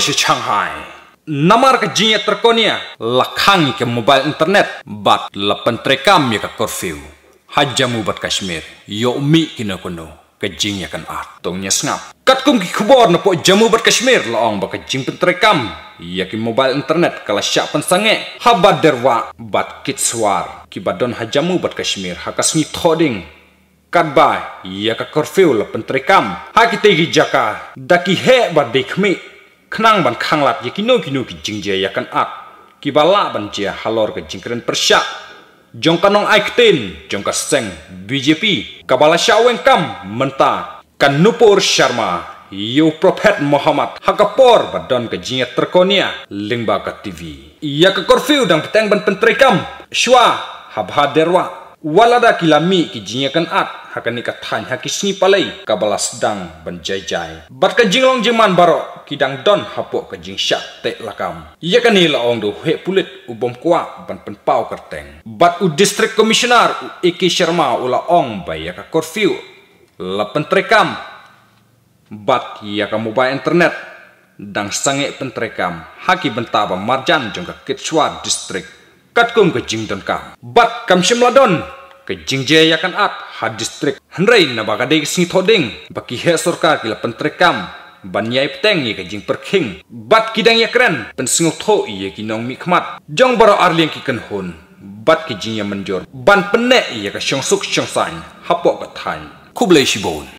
si Shanghai. Namar ke jinya terkonya, Lakangi ke mobile internet bat lapan trekam ya ke curfew. Hajamu bat Kashmir yo mi kina kono ke jinya kan at tongnya snap. Kat kung kikubor na po jamu bat Kashmir laong ba ke jing pentrekam ya ke mobile internet kala syak pensange habat derwa bat kitswar ki hajamu bat Kashmir hakas ni thoding kadba ya ke curfew lapan trekam hakitegi jaka daki he bat dikmi. Kenang ban kanglat ya kino kino ki jaya kan ak. Kibala ban jia halor ke jingkren persyak. Jongka nong tin jongka seng, BJP, kabala syawen kam, menta, kan nupur sharma, Yo Prophet Muhammad Hakapor badan ke terkonya, terkonia lingba ke TV. Ia ke korfiu dan petang ban shwa habha derwa Walada kilami ki kan ak hakani kathan hakisni palai kabalas dang benjajai bat ke jinglong jeman baro kidang don hapok jing syak te lakam ia kani laong do he pulit ubom kwa ban penpau kerteng bat u district commissioner u iki sharma ula ong baya ka curfew la pentrekam bat iya ka mobile internet dang sange pentrekam haki bentaba marjan jongka kitswa district katkum ke don kam bat kam simladon ke jingjia yakan at ha district hanrei na baga sing thoding baki he sarkar kila pentrekam ban yai peteng ye ke jing perking bat kidang ya keren pen singo tho ye ki nong mi khmat jong baro arliang ki kan hun bat ki jing ya menjor ban penek ye ka syong suk syong sain hapok ka thain kublai shibon